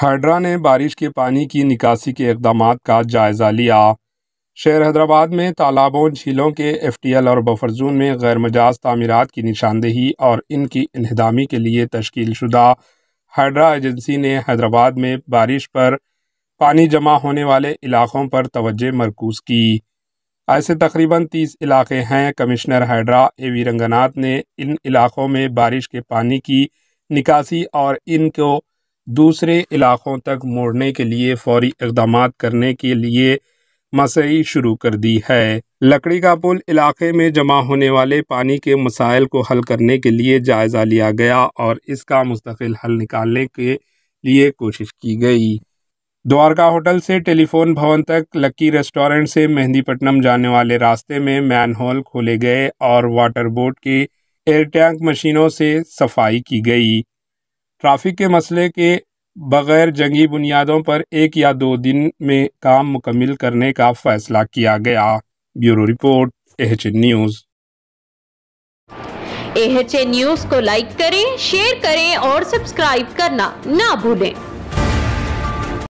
hydra ने बारिश के पानी की निकासी के इकदाम का जायज़ा लिया शहर हैदराबाद में तालाबों झीलों के एफ टी एल और बफरजून में गैर मजाज तमीरत की निशानदेही और इनकी इनहदामी के लिए तश्कील शुदा हाइड्रा एजेंसी ने हैदराबाद में बारिश पर पानी जमा होने वाले इलाकों पर तोजह मरकूज की ऐसे तकरीबन तीस इलाके हैं कमिश्नर हैड्रा ए वी रंगनाथ ने इन इलाकों में बारिश के पानी की निकासी और इनको दूसरे इलाक़ों तक मोड़ने के लिए फौरी इकदाम करने के लिए मसई शुरू कर दी है लकड़ी का पुल इलाके में जमा होने वाले पानी के मसाइल को हल करने के लिए जायज़ा लिया गया और इसका मुस्तकिल हल निकालने के लिए कोशिश की गई द्वारका होटल से टेलीफोन भवन तक लक्की रेस्टोरेंट से मेहंदीपट्टनम जाने वाले रास्ते में मैन होल खोले गए और वाटर बोर्ड की एयर टैंक मशीनों से सफाई की गई ट्रैफिक के मसले के बगैर जंगी बुनियादों पर एक या दो दिन में काम मुकम्मल करने का फैसला किया गया bureau report H news H news को लाइक करें शेयर करें और सब्सक्राइब करना ना भूलें